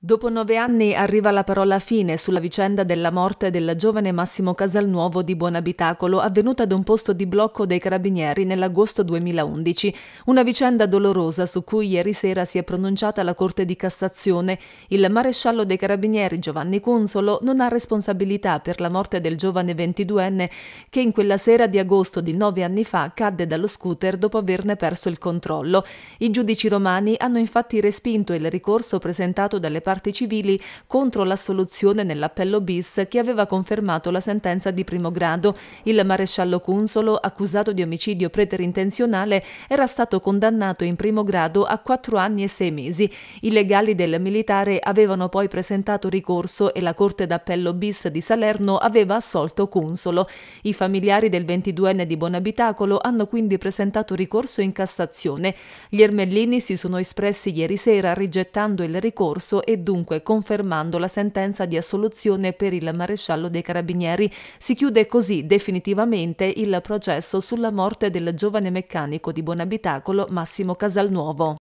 Dopo nove anni arriva la parola fine sulla vicenda della morte del giovane Massimo Casalnuovo di Buonabitacolo avvenuta ad un posto di blocco dei carabinieri nell'agosto 2011, una vicenda dolorosa su cui ieri sera si è pronunciata la Corte di Cassazione. Il maresciallo dei carabinieri Giovanni Consolo non ha responsabilità per la morte del giovane 22enne che in quella sera di agosto di nove anni fa cadde dallo scooter dopo averne perso il controllo. I giudici romani hanno infatti respinto il ricorso presentato dalle parti civili contro l'assoluzione nell'appello bis che aveva confermato la sentenza di primo grado. Il maresciallo Consolo, accusato di omicidio preterintenzionale, era stato condannato in primo grado a quattro anni e sei mesi. I legali del militare avevano poi presentato ricorso e la Corte d'Appello bis di Salerno aveva assolto Consolo. I familiari del 22enne di Bonabitacolo hanno quindi presentato ricorso in Cassazione. Gli ermellini si sono espressi ieri sera rigettando il ricorso e dunque confermando la sentenza di assoluzione per il maresciallo dei carabinieri. Si chiude così definitivamente il processo sulla morte del giovane meccanico di Buonabitacolo Massimo Casalnuovo.